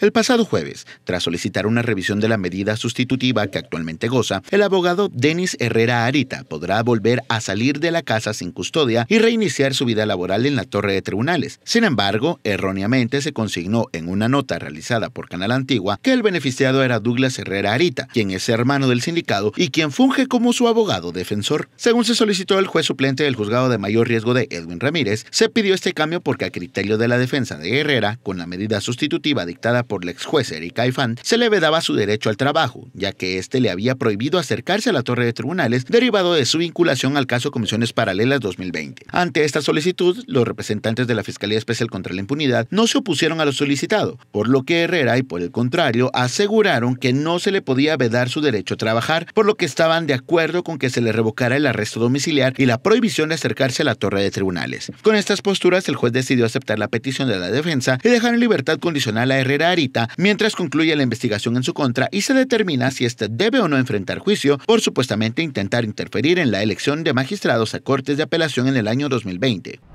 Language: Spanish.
El pasado jueves, tras solicitar una revisión de la medida sustitutiva que actualmente goza, el abogado Denis Herrera Arita podrá volver a salir de la casa sin custodia y reiniciar su vida laboral en la torre de tribunales. Sin embargo, erróneamente se consignó en una nota realizada por Canal Antigua que el beneficiado era Douglas Herrera Arita, quien es hermano del sindicado y quien funge como su abogado defensor. Según se solicitó el juez suplente del juzgado de mayor riesgo de Edwin Ramírez, se pidió este cambio porque a criterio de la defensa de Herrera, con la medida sustitutiva dictada por el ex juez Erika Ifan, se le vedaba su derecho al trabajo, ya que éste le había prohibido acercarse a la torre de tribunales derivado de su vinculación al caso Comisiones Paralelas 2020. Ante esta solicitud, los representantes de la Fiscalía Especial contra la Impunidad no se opusieron a lo solicitado, por lo que Herrera y por el contrario aseguraron que no se le podía vedar su derecho a trabajar, por lo que estaban de acuerdo con que se le revocara el arresto domiciliar y la prohibición de acercarse a la torre de tribunales. Con estas posturas, el juez decidió aceptar la petición de la defensa y dejar en libertad condicional a Herrera mientras concluye la investigación en su contra y se determina si éste debe o no enfrentar juicio por supuestamente intentar interferir en la elección de magistrados a cortes de apelación en el año 2020.